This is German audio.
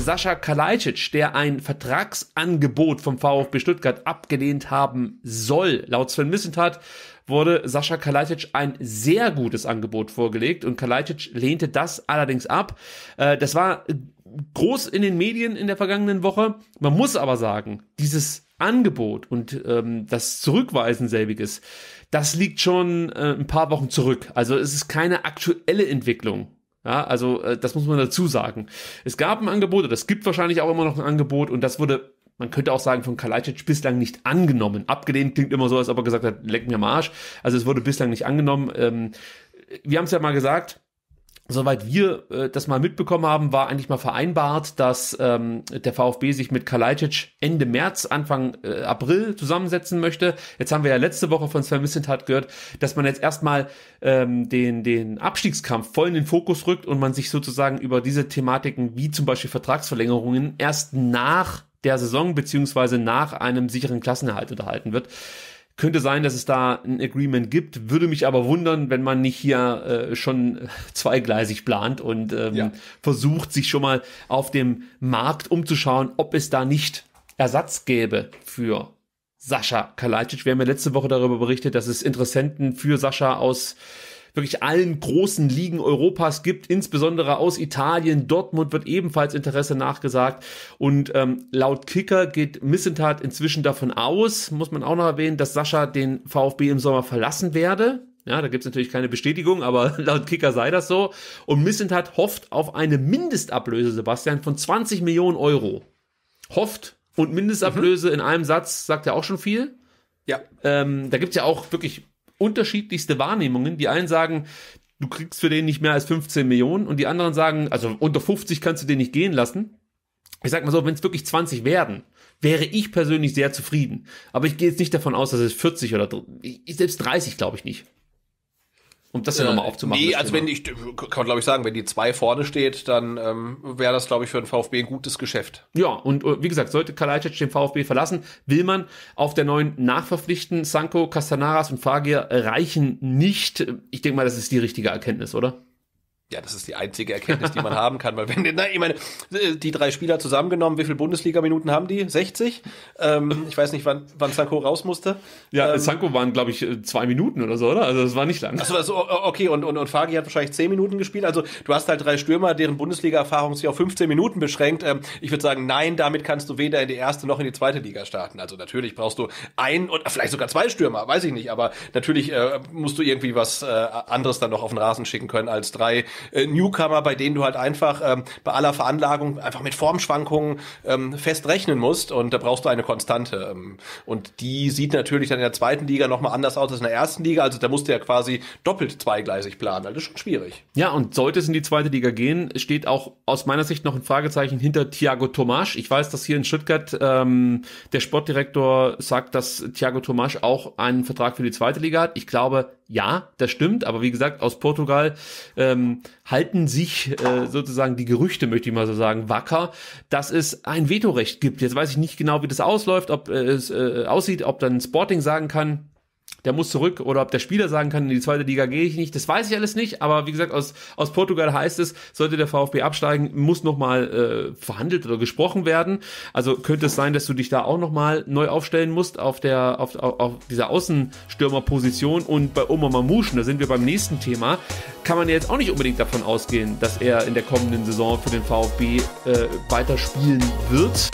Sascha Kalajdzic, der ein Vertragsangebot vom VfB Stuttgart abgelehnt haben soll. Laut Sven Missentat wurde Sascha Kalajdzic ein sehr gutes Angebot vorgelegt und Kalajdzic lehnte das allerdings ab. Äh, das war groß in den Medien in der vergangenen Woche. Man muss aber sagen, dieses Angebot und ähm, das Zurückweisen selbiges, das liegt schon äh, ein paar Wochen zurück. Also es ist keine aktuelle Entwicklung. Ja, also äh, das muss man dazu sagen. Es gab ein Angebot, oder es gibt wahrscheinlich auch immer noch ein Angebot und das wurde man könnte auch sagen, von Kalajdzic bislang nicht angenommen. Abgelehnt klingt immer so, als ob er gesagt hat, leck mir am Arsch. Also es wurde bislang nicht angenommen. Ähm, wir haben es ja mal gesagt, soweit wir äh, das mal mitbekommen haben, war eigentlich mal vereinbart, dass ähm, der VfB sich mit Kalajdzic Ende März, Anfang äh, April zusammensetzen möchte. Jetzt haben wir ja letzte Woche von Sven Missentat gehört, dass man jetzt erstmal ähm, den, den Abstiegskampf voll in den Fokus rückt und man sich sozusagen über diese Thematiken wie zum Beispiel Vertragsverlängerungen erst nach der Saison beziehungsweise nach einem sicheren Klassenerhalt unterhalten wird. Könnte sein, dass es da ein Agreement gibt, würde mich aber wundern, wenn man nicht hier äh, schon äh, zweigleisig plant und ähm, ja. versucht, sich schon mal auf dem Markt umzuschauen, ob es da nicht Ersatz gäbe für Sascha Kalajdzic. Wir haben ja letzte Woche darüber berichtet, dass es Interessenten für Sascha aus wirklich allen großen Ligen Europas gibt, insbesondere aus Italien. Dortmund wird ebenfalls Interesse nachgesagt. Und ähm, laut Kicker geht Missentat inzwischen davon aus, muss man auch noch erwähnen, dass Sascha den VfB im Sommer verlassen werde. Ja, da gibt's natürlich keine Bestätigung, aber laut Kicker sei das so. Und Missentat hofft auf eine Mindestablöse, Sebastian, von 20 Millionen Euro. Hofft und Mindestablöse mhm. in einem Satz sagt ja auch schon viel. Ja. Ähm, da gibt's ja auch wirklich unterschiedlichste Wahrnehmungen. Die einen sagen, du kriegst für den nicht mehr als 15 Millionen und die anderen sagen, also unter 50 kannst du den nicht gehen lassen. Ich sag mal so, wenn es wirklich 20 werden, wäre ich persönlich sehr zufrieden. Aber ich gehe jetzt nicht davon aus, dass es 40 oder selbst 30 glaube ich nicht. Um das ja äh, nochmal aufzumachen. Nee, also wenn ich, kann man glaube ich sagen, wenn die zwei vorne steht, dann ähm, wäre das glaube ich für den VfB ein gutes Geschäft. Ja, und äh, wie gesagt, sollte Kalajdzic den VfB verlassen, will man auf der neuen nachverpflichten. Sanko, Castanaras und Fagir reichen nicht. Ich denke mal, das ist die richtige Erkenntnis, oder? Ja, das ist die einzige Erkenntnis, die man haben kann, weil wenn, na, ich meine, äh, die drei Spieler zusammengenommen, wie viel Bundesliga-Minuten haben die? 60? Ähm, ich weiß nicht, wann, wann Sanko raus musste. Ja, ähm, Sanko waren, glaube ich, äh, zwei Minuten oder so, oder? Also das war nicht lang. Achso, also, okay, und, und, und Fagi hat wahrscheinlich zehn Minuten gespielt. Also du hast halt drei Stürmer, deren Bundesliga-Erfahrung sich auf 15 Minuten beschränkt. Ähm, ich würde sagen, nein, damit kannst du weder in die erste noch in die zweite Liga starten. Also natürlich brauchst du ein und vielleicht sogar zwei Stürmer, weiß ich nicht, aber natürlich äh, musst du irgendwie was äh, anderes dann noch auf den Rasen schicken können als drei äh, Newcomer, bei denen du halt einfach ähm, bei aller Veranlagung einfach mit Formschwankungen ähm, fest rechnen musst und da brauchst du eine Konstante. Ähm, und die sieht natürlich dann in der zweiten Liga nochmal anders aus als in der ersten Liga. Also da musst du ja quasi doppelt zweigleisig planen. Also schon schwierig. Ja, und sollte es in die zweite Liga gehen, steht auch aus meiner Sicht noch ein Fragezeichen hinter Thiago Tomasch. Ich weiß, dass hier in Stuttgart ähm, der Sportdirektor sagt, dass Thiago Tomasch auch einen Vertrag für die zweite Liga hat. Ich glaube, ja, das stimmt, aber wie gesagt, aus Portugal ähm, halten sich äh, sozusagen die Gerüchte, möchte ich mal so sagen, wacker, dass es ein Vetorecht gibt. Jetzt weiß ich nicht genau, wie das ausläuft, ob äh, es äh, aussieht, ob dann Sporting sagen kann, der muss zurück oder ob der Spieler sagen kann, in die zweite Liga gehe ich nicht, das weiß ich alles nicht, aber wie gesagt, aus, aus Portugal heißt es, sollte der VfB absteigen, muss nochmal äh, verhandelt oder gesprochen werden, also könnte es sein, dass du dich da auch nochmal neu aufstellen musst auf der, auf, auf, auf dieser Außenstürmerposition und bei Omar Mamouchen, da sind wir beim nächsten Thema, kann man ja jetzt auch nicht unbedingt davon ausgehen, dass er in der kommenden Saison für den VfB äh, weiter spielen wird.